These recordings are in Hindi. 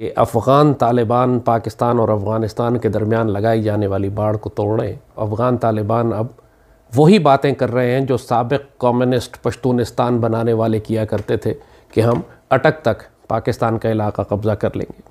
कि अफ़गान तालिबान पाकिस्तान और अफ़गानिस्तान के दरमियान लगाई जाने वाली बाढ़ को तोड़ें अफ़गान तालिबान अब वही बातें कर रहे हैं जो सबक कम्युनिस्ट पश्तूनिस्तान बनाने वाले किया करते थे कि हम अटक तक पाकिस्तान का इलाका कब्जा कर लेंगे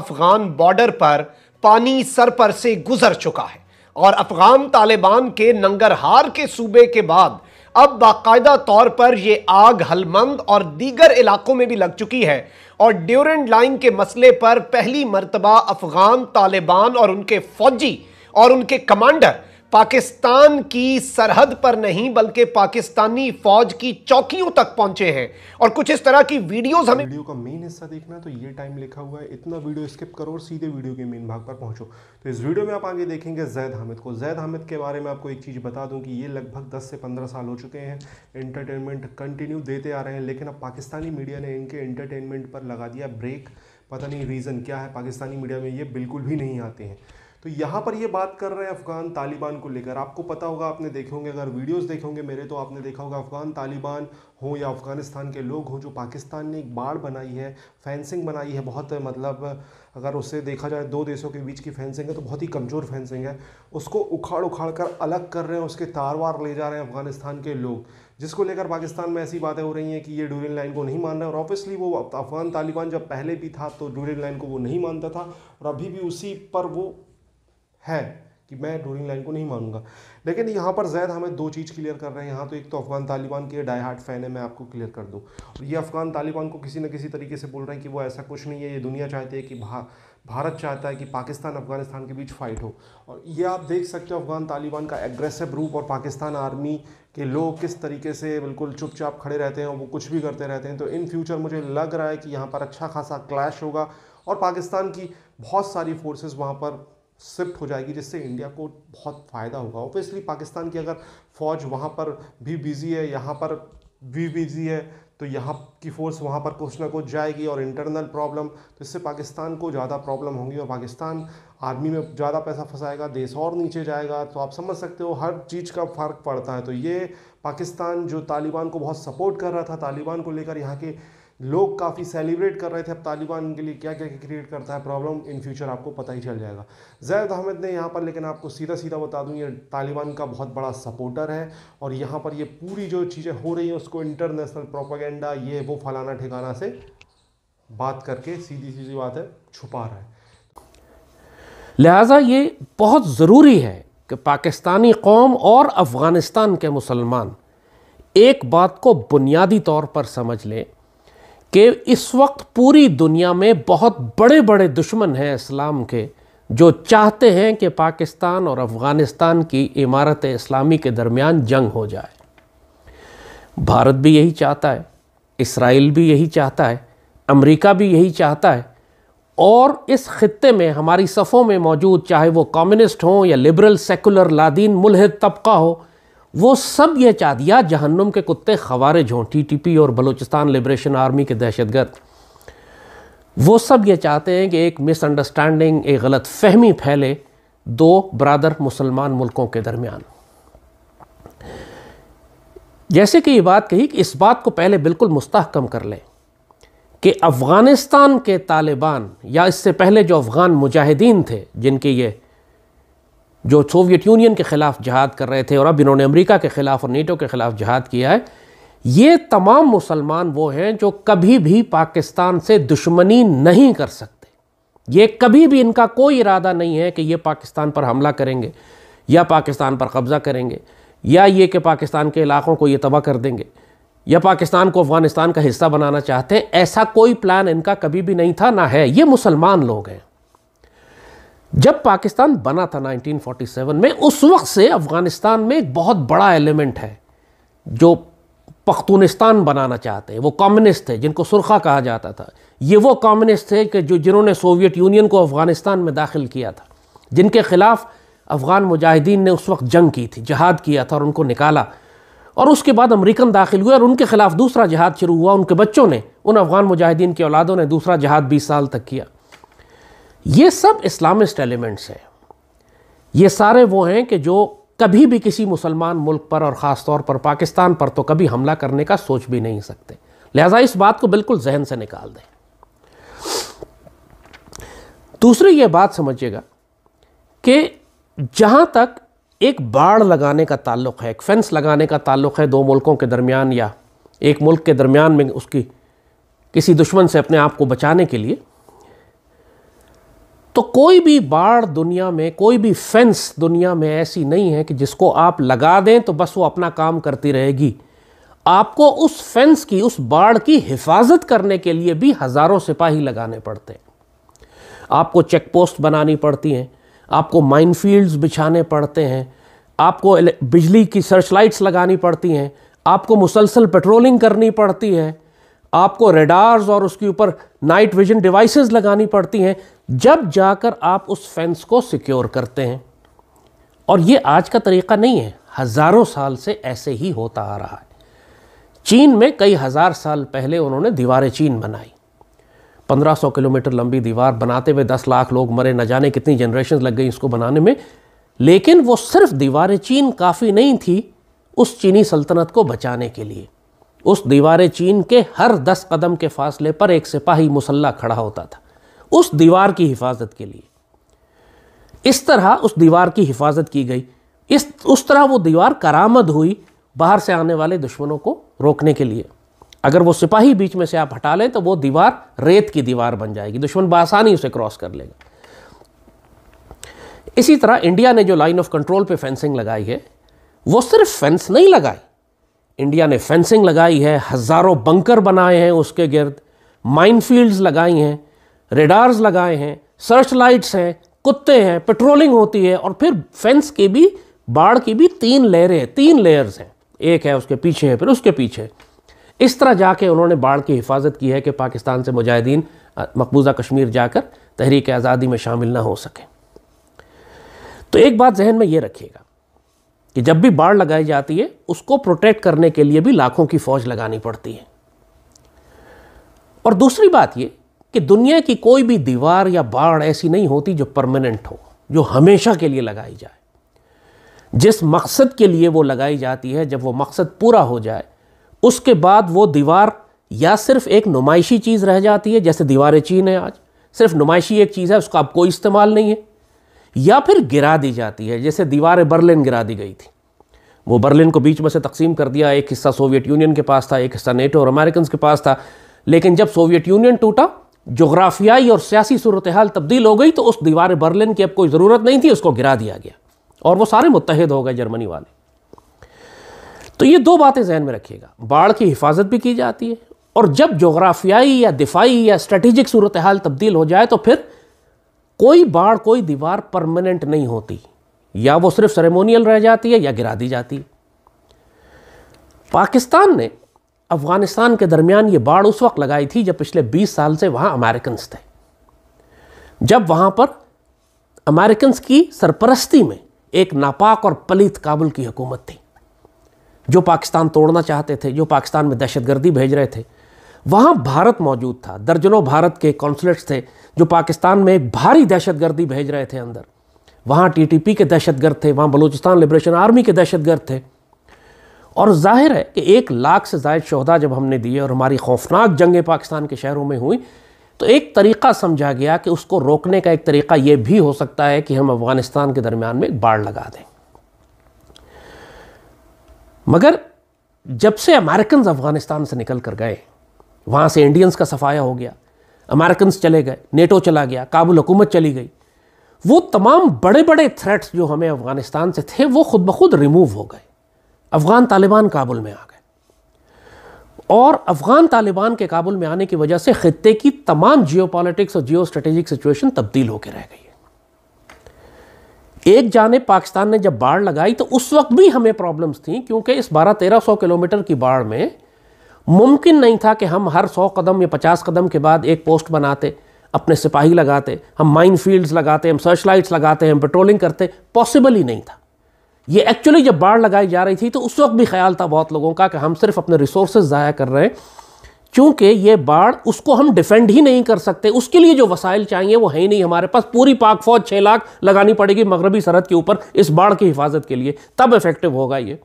अफ़गान बॉर्डर पर पानी सर पर से गुजर चुका है और अफ़गान तालिबान के नंगरहार के सूबे के बाद अब बाकायदा तौर पर यह आग हलमंद और दीगर इलाकों में भी लग चुकी है और ड्यूरेंट लाइन के मसले पर पहली मरतबा अफगान तालिबान और उनके फौजी और उनके कमांडर पाकिस्तान की सरहद पर नहीं बल्कि पाकिस्तानी फौज की चौकियों तक पहुंचे हैं और कुछ इस तरह की वीडियोस हमें वीडियो का मेन हिस्सा देखना तो ये टाइम लिखा हुआ है इतना वीडियो स्किप करो और सीधे वीडियो के मेन भाग पर पहुंचो तो इस वीडियो में आप आगे देखेंगे जैद हामिद को जैद हामिद के बारे में आपको एक चीज़ बता दूँ कि ये लगभग दस से पंद्रह साल हो चुके हैं इंटरटेनमेंट कंटिन्यू देते आ रहे हैं लेकिन अब पाकिस्तानी मीडिया ने इनके इंटरटेनमेंट पर लगा दिया ब्रेक पता नहीं रीज़न क्या है पाकिस्तानी मीडिया में ये बिल्कुल भी नहीं आते हैं तो यहाँ पर ये बात कर रहे हैं अफ़गान तालिबान को लेकर आपको पता होगा आपने देखे होंगे अगर वीडियोस देखे होंगे मेरे तो आपने देखा होगा अफ़गान तालिबान हो या अफ़गानिस्तान के लोग हों जो पाकिस्तान ने एक बाढ़ बनाई है फेंसिंग बनाई है बहुत मतलब अगर उससे देखा जाए दो देशों के बीच की फेंसिंग है तो बहुत ही कमज़ोर फेंसिंग है उसको उखाड़ उखाड़ कर अलग कर रहे हैं उसके तार वार ले जा रहे हैं अफ़गानिस्तान के लोग जिसको लेकर पाकिस्तान में ऐसी बातें हो रही हैं कि ये डूरिन लाइन को नहीं मान रहे और ऑब्वियसली वो अफ़गान तालिबान जब पहले भी था तो डूरिन लाइन को वो नहीं मानता था और अभी भी उसी पर वो है कि मैं रूलिंग लाइन को नहीं मानूंगा लेकिन यहाँ पर जैद हमें दो चीज़ क्लियर कर रहे हैं यहाँ तो एक तो अफ़गान तालिबान के डाई हार्ट फ़ैन है मैं आपको क्लियर कर दूँ और ये अफ़गान तालिबान को किसी न किसी तरीके से बोल रहे हैं कि वो ऐसा कुछ नहीं है ये दुनिया चाहती है कि भा, भारत चाहता है कि पाकिस्तान अफगानिस्तान के बीच फ़ाइट हो और ये आप देख सकते हो अफ़गान तालिबान का एग्रेसिव रूप और पाकिस्तान आर्मी के लोग किस तरीके से बिल्कुल चुपचाप खड़े रहते हैं और वो कुछ भी करते रहते हैं तो इन फ्यूचर मुझे लग रहा है कि यहाँ पर अच्छा खासा क्लैश होगा और पाकिस्तान की बहुत सारी फोर्सेज वहाँ पर शिफ्ट हो जाएगी जिससे इंडिया को बहुत फ़ायदा होगा ऑब्वियसली पाकिस्तान की अगर फ़ौज वहाँ पर भी बिज़ी है यहाँ पर भी बिज़ी है तो यहाँ की फ़ोर्स वहाँ पर कुछ ना कुछ जाएगी और इंटरनल प्रॉब्लम तो इससे पाकिस्तान को ज़्यादा प्रॉब्लम होगी और पाकिस्तान आर्मी में ज़्यादा पैसा फंसाएगा देश और नीचे जाएगा तो आप समझ सकते हो हर चीज़ का फ़र्क पड़ता है तो ये पाकिस्तान जो तालिबान को बहुत सपोर्ट कर रहा था तालिबान को लेकर यहाँ के लोग काफ़ी सेलिब्रेट कर रहे थे अब तालिबान के लिए क्या क्या क्रिएट करता है प्रॉब्लम इन फ्यूचर आपको पता ही चल जाएगा जैद अहमद ने यहाँ पर लेकिन आपको सीधा सीधा बता दूँ ये तालिबान का बहुत बड़ा सपोर्टर है और यहाँ पर ये पूरी जो चीज़ें हो रही हैं उसको इंटरनेशनल प्रोपागेंडा ये वो फलाना ठिकाना से बात करके सीधी सीधी बात है छुपा रहा है लिहाजा ये बहुत ज़रूरी है कि पाकिस्तानी कौम और अफ़गानिस्तान के मुसलमान एक बात को बुनियादी तौर पर समझ लें कि इस वक्त पूरी दुनिया में बहुत बड़े बड़े दुश्मन हैं इस्लाम के जो चाहते हैं कि पाकिस्तान और अफ़गानिस्तान की इमारत इस्लामी के दरमियान जंग हो जाए भारत भी यही चाहता है इसराइल भी यही चाहता है अमेरिका भी यही चाहता है और इस ख़त्े में हमारी सफ़ों में मौजूद चाहे वो कम्युनिस्ट हों या लिबरल सेकुलर लादीन मुलहद तबका हो वो सब ये चाह दिया जहन्नुम के कुत्ते टी टी टीटीपी और बलूचिस्तान लिब्रेशन आर्मी के दहशतगर्द वो सब ये चाहते हैं कि एक मिसअंडरस्टैंडिंग एक गलत फहमी फैले दो बरदर मुसलमान मुल्कों के दरमियान जैसे कि ये बात कही कि इस बात को पहले बिल्कुल मुस्तकम कर लें कि अफ़गानिस्तान के तालिबान या इससे पहले जो अफ़गान मुजाहिदीन थे जिनके ये जो सोवियत यूनियन के ख़िलाफ़ जहाद कर रहे थे और अब इन्होंने अमेरिका के ख़िलाफ़ और नेटो के ख़िलाफ़ जहाद किया है ये तमाम मुसलमान वो हैं जो कभी भी पाकिस्तान से दुश्मनी नहीं कर सकते ये कभी भी इनका कोई इरादा नहीं है कि ये पाकिस्तान पर हमला करेंगे या पाकिस्तान पर कब्ज़ा करेंगे या ये कि पाकिस्तान के इलाक़ों को ये तबाह कर देंगे या पाकिस्तान को अफ़गानिस्तान का हिस्सा बनाना चाहते हैं ऐसा कोई प्लान इनका कभी भी नहीं था ना है ये मुसलमान लोग हैं जब पाकिस्तान बना था 1947 में उस वक्त से अफ़गानिस्तान में एक बहुत बड़ा एलिमेंट है जो पख्तूनिस्तान बनाना चाहते हैं वो कम्युनिस्ट थे जिनको सुरखा कहा जाता था ये वो कम्युनिस्ट थे कि जो जिन्होंने सोवियत यूनियन को अफ़गानिस्तान में दाखिल किया था जिनके ख़िलाफ़ अफ़गान मुजाहिदीन ने उस वक्त जंग की थी जहाद किया था और उनको निकाला और उसके बाद अमरीकन दाखिल हुए और उनके ख़िलाफ़ दूसरा जहाद शुरू हुआ उनके बच्चों ने उन अफ़गान मुजाहिदीन की औलादों ने दूसरा जहाद बीस साल तक किया ये सब इस्लामिस्ट एलिमेंट्स हैं ये सारे वो हैं कि जो कभी भी किसी मुसलमान मुल्क पर और ख़ास तौर पर पाकिस्तान पर तो कभी हमला करने का सोच भी नहीं सकते लिहाजा इस बात को बिल्कुल जहन से निकाल दें दूसरी ये बात समझिएगा कि जहाँ तक एक बाढ़ लगाने का ताल्लुक़ है एक फेंस लगाने का ताल्लुक़ है दो मुल्कों के दरमियान या एक मुल्क के दरमियान में उसकी किसी दुश्मन से अपने आप को बचाने के लिए तो कोई भी बाढ़ दुनिया में कोई भी फेंस दुनिया में ऐसी नहीं है कि जिसको आप लगा दें तो बस वो अपना काम करती रहेगी आपको उस फेंस की उस बाढ़ की हिफाजत करने के लिए भी हज़ारों सिपाही लगाने पड़ते हैं आपको चेक पोस्ट बनानी पड़ती हैं आपको माइन फील्ड्स बिछाने पड़ते हैं आपको बिजली की सर्च लाइट्स लगानी पड़ती हैं आपको मुसलसल पेट्रोलिंग करनी पड़ती है आपको रेडार्स और उसके ऊपर नाइट विजन डिवाइसेस लगानी पड़ती हैं जब जाकर आप उस फेंस को सिक्योर करते हैं और ये आज का तरीका नहीं है हज़ारों साल से ऐसे ही होता आ रहा है चीन में कई हज़ार साल पहले उन्होंने दीवारें चीन बनाई 1500 किलोमीटर लंबी दीवार बनाते हुए 10 लाख लोग मरे न जाने कितनी जनरेशन लग गई इसको बनाने में लेकिन वो सिर्फ दीवार चीन काफ़ी नहीं थी उस चीनी सल्तनत को बचाने के लिए उस दीवार चीन के हर दस कदम के फासले पर एक सिपाही मुसल्ला खड़ा होता था उस दीवार की हिफाजत के लिए इस तरह उस दीवार की हिफाजत की गई इस उस तरह वो दीवार करामद हुई बाहर से आने वाले दुश्मनों को रोकने के लिए अगर वो सिपाही बीच में से आप हटा लें तो वो दीवार रेत की दीवार बन जाएगी दुश्मन बसानी उसे क्रॉस कर लेगा इसी तरह इंडिया ने जो लाइन ऑफ कंट्रोल पे फेंसिंग लगाई है वो सिर्फ फेंस नहीं लगाई इंडिया ने फेंसिंग लगाई है हज़ारों बंकर बनाए हैं उसके गिर्द माइनफील्ड्स लगाई हैं रेडार्स लगाए हैं सर्च लाइट्स हैं कुत्ते हैं पेट्रोलिंग होती है और फिर फेंस की भी बाढ़ की भी तीन लेयर हैं तीन लेयर्स हैं एक है उसके पीछे है फिर उसके पीछे इस तरह जाके उन्होंने बाढ़ की हिफाजत की है कि पाकिस्तान से मुजाहिदीन मकबूजा कश्मीर जाकर तहरीक आज़ादी में शामिल ना हो सके तो एक बात जहन में ये रखिएगा कि जब भी बाढ़ लगाई जाती है उसको प्रोटेक्ट करने के लिए भी लाखों की फौज लगानी पड़ती है और दूसरी बात ये कि दुनिया की कोई भी दीवार या बाढ़ ऐसी नहीं होती जो परमानेंट हो जो हमेशा के लिए लगाई जाए जिस मकसद के लिए वो लगाई जाती है जब वो मकसद पूरा हो जाए उसके बाद वो दीवार या सिर्फ एक नुमाइशी चीज़ रह जाती है जैसे दीवार चीन है आज सिर्फ नुमाइशी एक चीज़ है उसका अब कोई इस्तेमाल नहीं है या फिर गिरा दी जाती है जैसे दीवार बर्लिन गिरा दी गई थी वो बर्लिन को बीच में से तकसीम कर दिया एक हिस्सा सोवियत यूनियन के पास था एक हिस्सा नेटो और अमेरिकन के पास था लेकिन जब सोवियत यूनियन टूटा जोग्राफियाई और सियासी सूरत हाल तब्दील हो गई तो उस दीवार बर्लिन की अब कोई ज़रूरत नहीं थी उसको गिरा दिया गया और वो सारे मुतहद हो गए जर्मनी वाले तो ये दो बातें जहन में रखिएगा बाढ़ की हिफाजत भी की जाती है और जब जोग्राफियाई या दिफाई या स्ट्रेटिजिक सूरत हाल तब्दील हो जाए तो फिर कोई बाढ़ कोई दीवार परमानेंट नहीं होती या वो सिर्फ सेरेमोनियल रह जाती है या गिरा दी जाती है पाकिस्तान ने अफ़गानिस्तान के दरमियान ये बाढ़ उस वक्त लगाई थी जब पिछले 20 साल से वहाँ अमेरिकन थे जब वहाँ पर अमेरिकन की सरपरस्ती में एक नापाक और पलित काबुल की हुकूमत थी जो पाकिस्तान तोड़ना चाहते थे जो पाकिस्तान में दहशतगर्दी भेज रहे थे वहाँ भारत मौजूद था दर्जनों भारत के कॉन्सुलेट्स थे जो पाकिस्तान में एक भारी दहशतगर्दी भेज रहे थे अंदर वहाँ टीटीपी के दहशतगर्द थे वहाँ बलूचिस्तान लिबरेशन आर्मी के दहशतगर्द थे और जाहिर है कि एक लाख से जायद शहदा जब हमने दिए और हमारी खौफनाक जंगें पाकिस्तान के शहरों में हुई तो एक तरीका समझा गया कि उसको रोकने का एक तरीका यह भी हो सकता है कि हम अफगानिस्तान के दरमियान में एक बाढ़ लगा दें मगर जब से अमेरिकन अफगानिस्तान से निकल कर गए वहाँ से इंडियंस का सफाया हो गया अमेरिकन चले गए नेटो चला गया काबुल हुकूमत चली गई वो तमाम बड़े बड़े थ्रेट्स जो हमें अफ़गानिस्तान से थे वो खुद ब खुद रिमूव हो गए अफ़गान तालिबान काबुल में आ गए और अफ़गान तालिबान के काबुल में आने की वजह से ख़त्े की तमाम जियो पॉलिटिक्स और जियो स्ट्रेटेजिक सिचुएशन तब्दील होकर रह गई है एक जाने पाकिस्तान ने जब बाढ़ लगाई तो उस वक्त भी हमें प्रॉब्लम्स थी क्योंकि इस बारह तेरह सौ किलोमीटर की बाढ़ में मुमकिन नहीं था कि हम हर सौ कदम या पचास कदम के बाद एक पोस्ट बनाते अपने सिपाही लगाते हम माइन फील्ड्स लगाते हम सर्च लाइट्स लगाते हम पेट्रोलिंग करते पॉसिबल ही नहीं था ये एक्चुअली जब बाढ़ लगाई जा रही थी तो उस वक्त भी ख्याल था बहुत लोगों का कि हम सिर्फ अपने रिसोर्स ज़ाया कर रहे हैं क्योंकि ये बाढ़ उसको हम डिफेंड ही नहीं कर सकते उसके लिए जो वसाइल चाहिए वो है ही नहीं हमारे पास पूरी पाक फौज छः लाख लगानी पड़ेगी मगरबी सरहद के ऊपर इस बाढ़ की हिफाजत के लिए तब इफेक्टिव होगा ये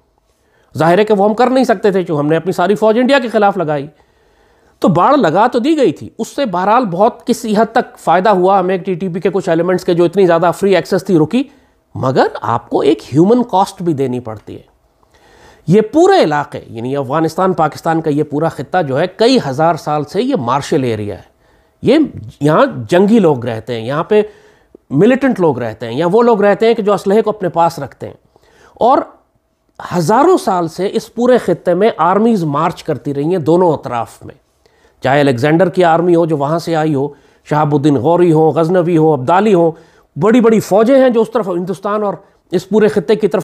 ज़ाहिर है कि वो हम कर नहीं सकते थे जो हमने अपनी सारी फौज इंडिया के ख़िलाफ़ लगाई तो बाढ़ लगा तो दी गई थी उससे बहरहाल बहुत किसी हद तक फ़ायदा हुआ हमें टीटीपी के कुछ एलिमेंट्स के जो इतनी ज़्यादा फ्री एक्सेस थी रुकी मगर आपको एक ह्यूमन कॉस्ट भी देनी पड़ती है ये पूरे इलाके यानी अफ़गानिस्तान पाकिस्तान का ये पूरा ख़त्ता जो है कई हज़ार साल से ये मार्शल एरिया है ये यहाँ जंगी लोग रहते हैं यहाँ पे मिलिटेंट लोग रहते हैं या वो लोग रहते हैं कि जो असलहे को अपने पास रखते हैं और हज़ारों साल से इस पूरे ख़त्े में आर्मीज़ मार्च करती रही हैं दोनों अतराफ़ में चाहे अलेक्ज़ेंडर की आर्मी हो जो वहाँ से आई हो शहाबुद्दीन गौरी हो गजनवी हो अब्दाली हो बड़ी बड़ी फ़ौजें हैं जो उस तरफ हिंदुस्तान और इस पूरे ख़त्े की तरफ